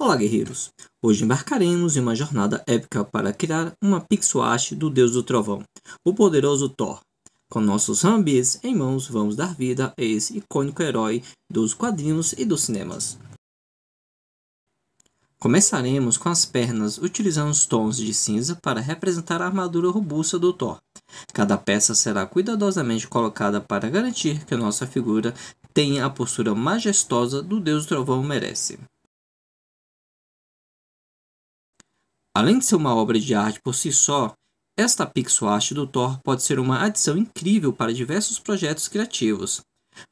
Olá, guerreiros! Hoje embarcaremos em uma jornada épica para criar uma pixel art do Deus do Trovão, o poderoso Thor. Com nossos zombies em mãos, vamos dar vida a esse icônico herói dos quadrinhos e dos cinemas. Começaremos com as pernas, utilizando os tons de cinza para representar a armadura robusta do Thor. Cada peça será cuidadosamente colocada para garantir que nossa figura tenha a postura majestosa do Deus do Trovão merece. Além de ser uma obra de arte por si só, esta pixel art do Thor pode ser uma adição incrível para diversos projetos criativos.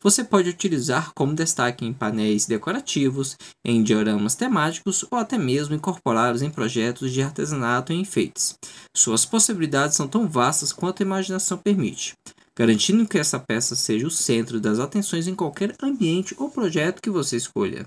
Você pode utilizar como destaque em painéis decorativos, em dioramas temáticos ou até mesmo incorporá-los em projetos de artesanato e enfeites. Suas possibilidades são tão vastas quanto a imaginação permite, garantindo que essa peça seja o centro das atenções em qualquer ambiente ou projeto que você escolha.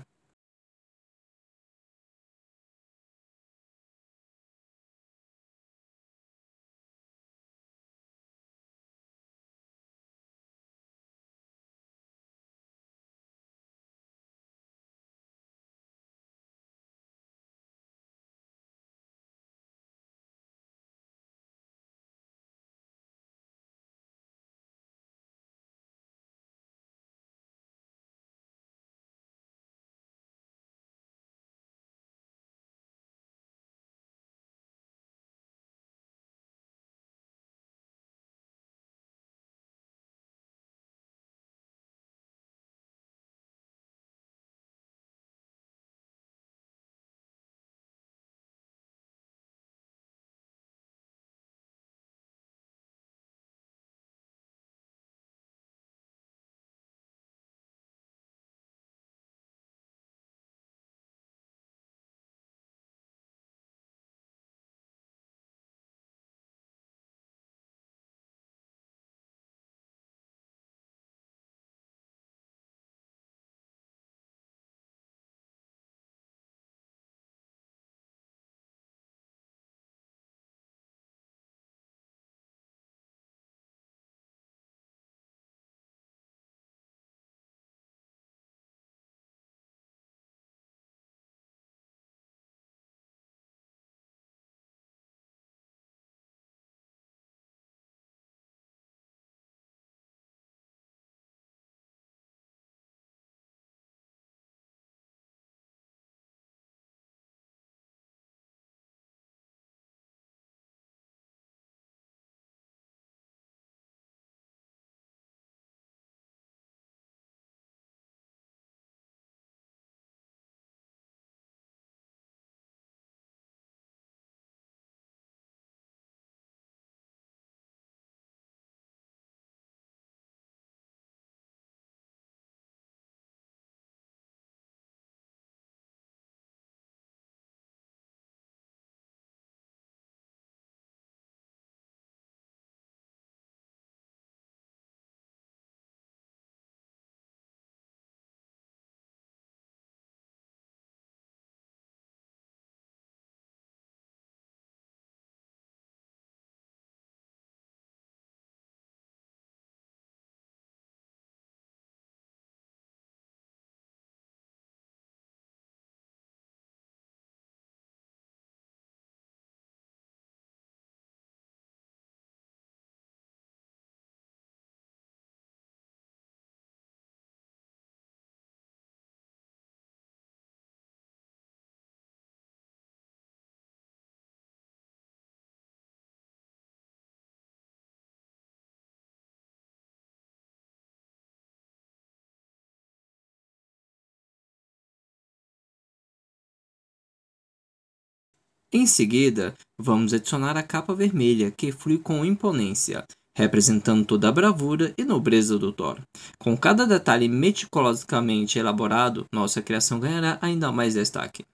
Em seguida, vamos adicionar a capa vermelha, que flui com imponência, representando toda a bravura e nobreza do Thor. Com cada detalhe meticulosamente elaborado, nossa criação ganhará ainda mais destaque.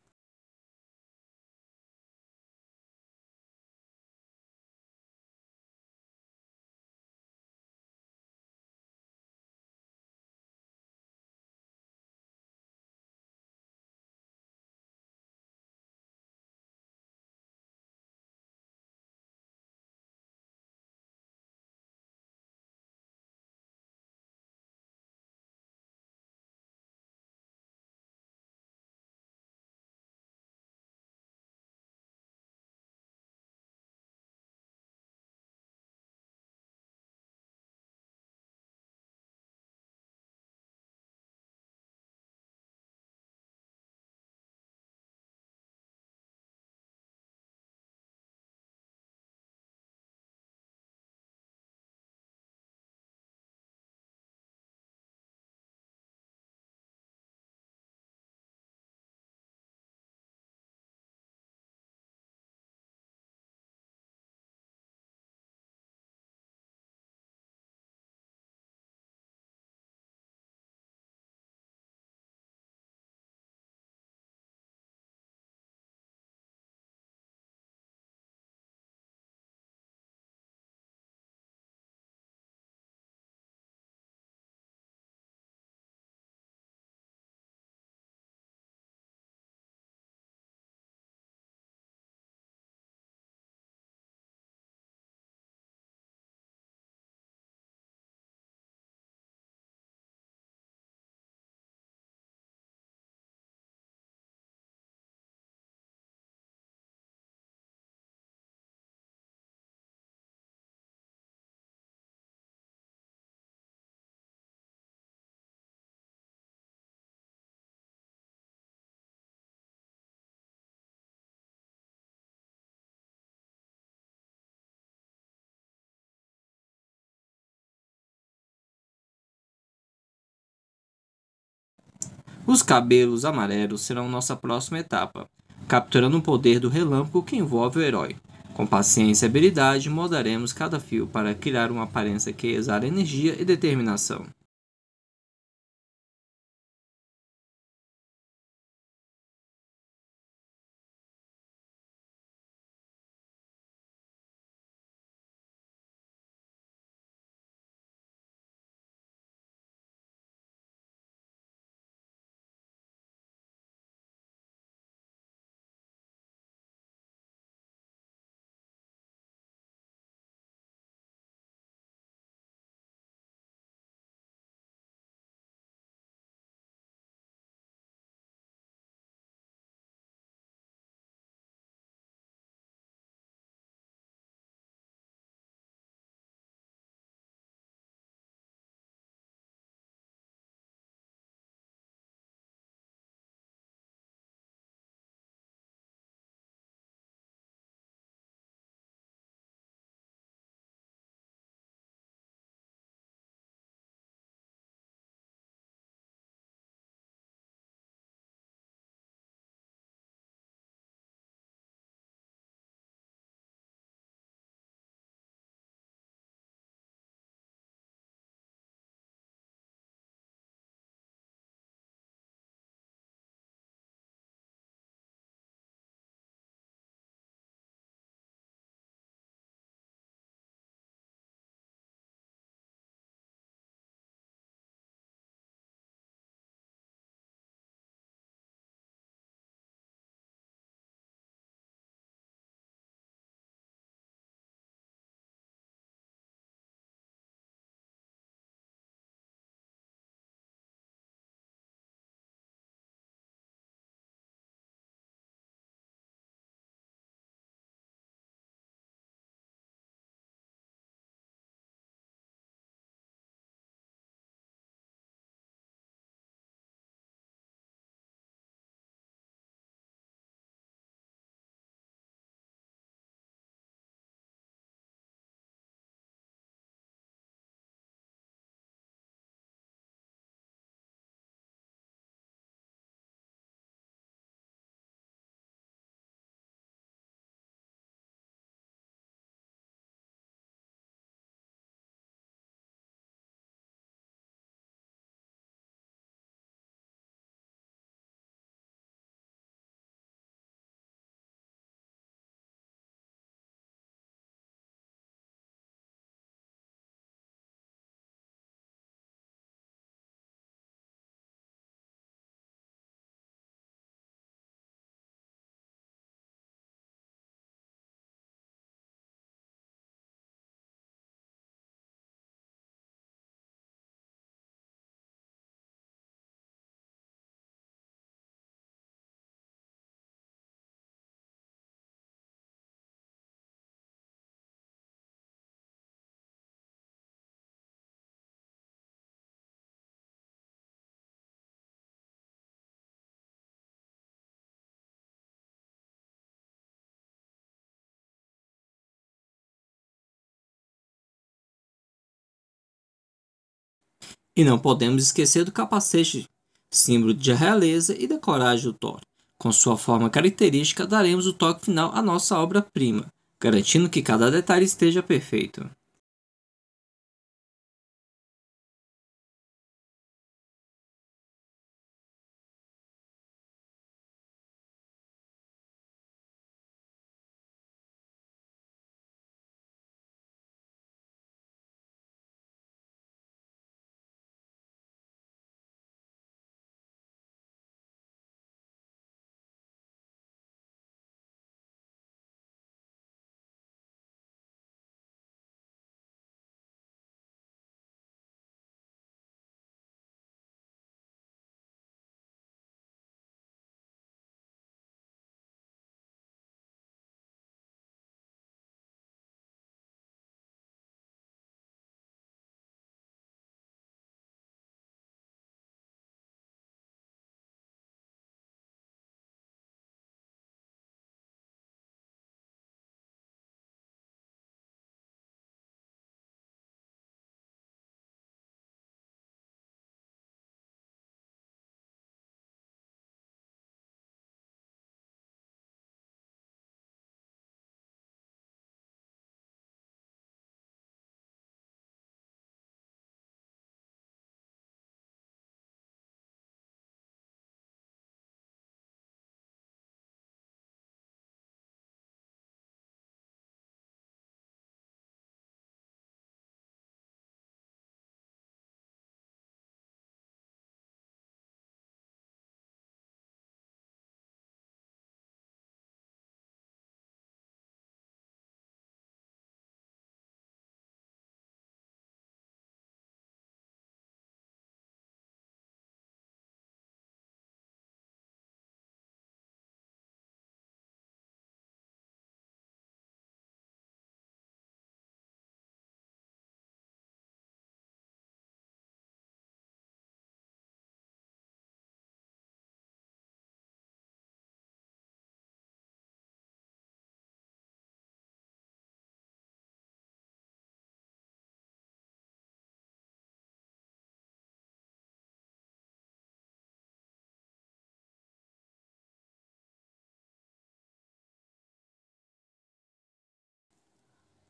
Os cabelos amarelos serão nossa próxima etapa, capturando o poder do relâmpago que envolve o herói. Com paciência e habilidade, moldaremos cada fio para criar uma aparência que exala energia e determinação. E não podemos esquecer do capacete, símbolo de realeza e da coragem do Thor. Com sua forma característica, daremos o toque final à nossa obra-prima, garantindo que cada detalhe esteja perfeito.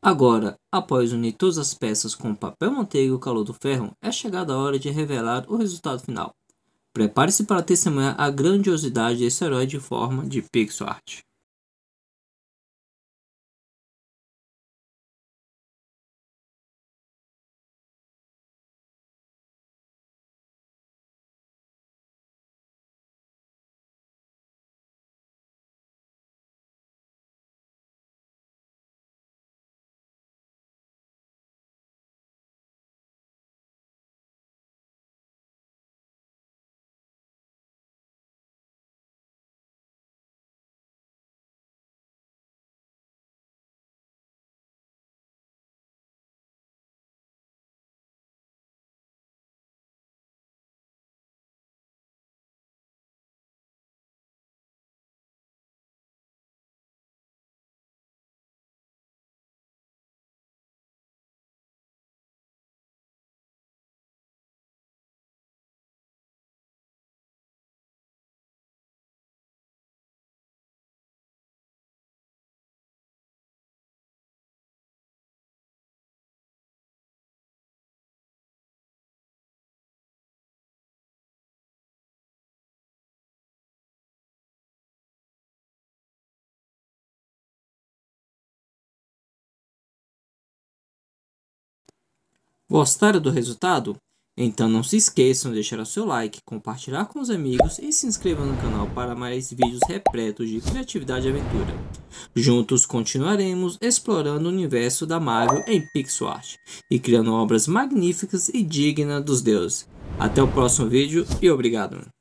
Agora, após unir todas as peças com papel manteiga e o calor do ferro, é chegada a hora de revelar o resultado final. Prepare-se para testemunhar a grandiosidade desse herói de forma de pixel art. Gostaram do resultado? Então não se esqueçam de deixar o seu like, compartilhar com os amigos e se inscreva no canal para mais vídeos repletos de criatividade e aventura. Juntos continuaremos explorando o universo da Marvel em pixel art e criando obras magníficas e dignas dos deuses. Até o próximo vídeo e obrigado!